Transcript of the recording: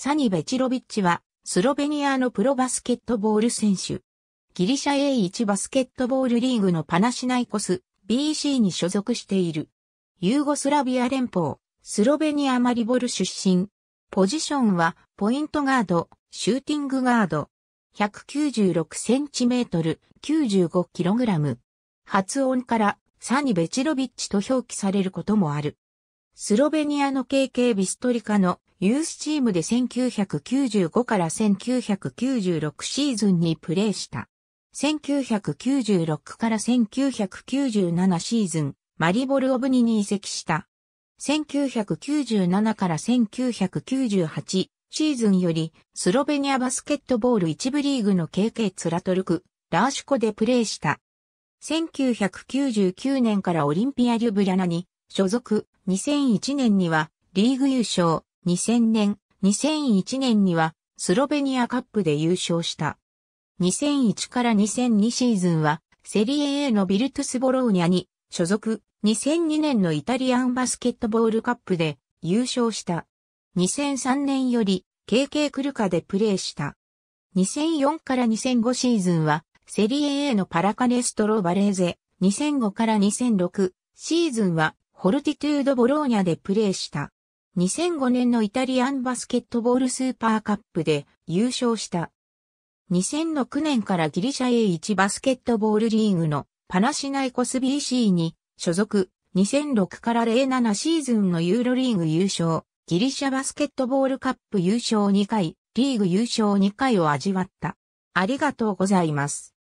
サニ・ベチロビッチは、スロベニアのプロバスケットボール選手。ギリシャ A1 バスケットボールリーグのパナシナイコス、BC に所属している。ユーゴスラビア連邦、スロベニアマリボル出身。ポジションは、ポイントガード、シューティングガード。196センチメートル、95キログラム。発音から、サニ・ベチロビッチと表記されることもある。スロベニアの KK ビストリカのユースチームで1995から1996シーズンにプレーした。1996から1997シーズン、マリボルオブニに移籍した。1997から1998シーズンより、スロベニアバスケットボール一部リーグの KK ツラトルク、ラーシュコでプレーした。1999年からオリンピア・リュブリャナに所属、2001年にはリーグ優勝、2000年、2001年にはスロベニアカップで優勝した。2001から2002シーズンはセリエ A のビルトゥスボローニャに所属2002年のイタリアンバスケットボールカップで優勝した。2003年より KK クルカでプレーした。2004から2005シーズンはセリエ A のパラカネストロバレーゼ。2005から2006シーズンはホルティトゥードボローニャでプレーした。2005年のイタリアンバスケットボールスーパーカップで優勝した。2006年からギリシャ A1 バスケットボールリーグのパナシナイコス BC に所属2006から07シーズンのユーロリーグ優勝、ギリシャバスケットボールカップ優勝2回、リーグ優勝2回を味わった。ありがとうございます。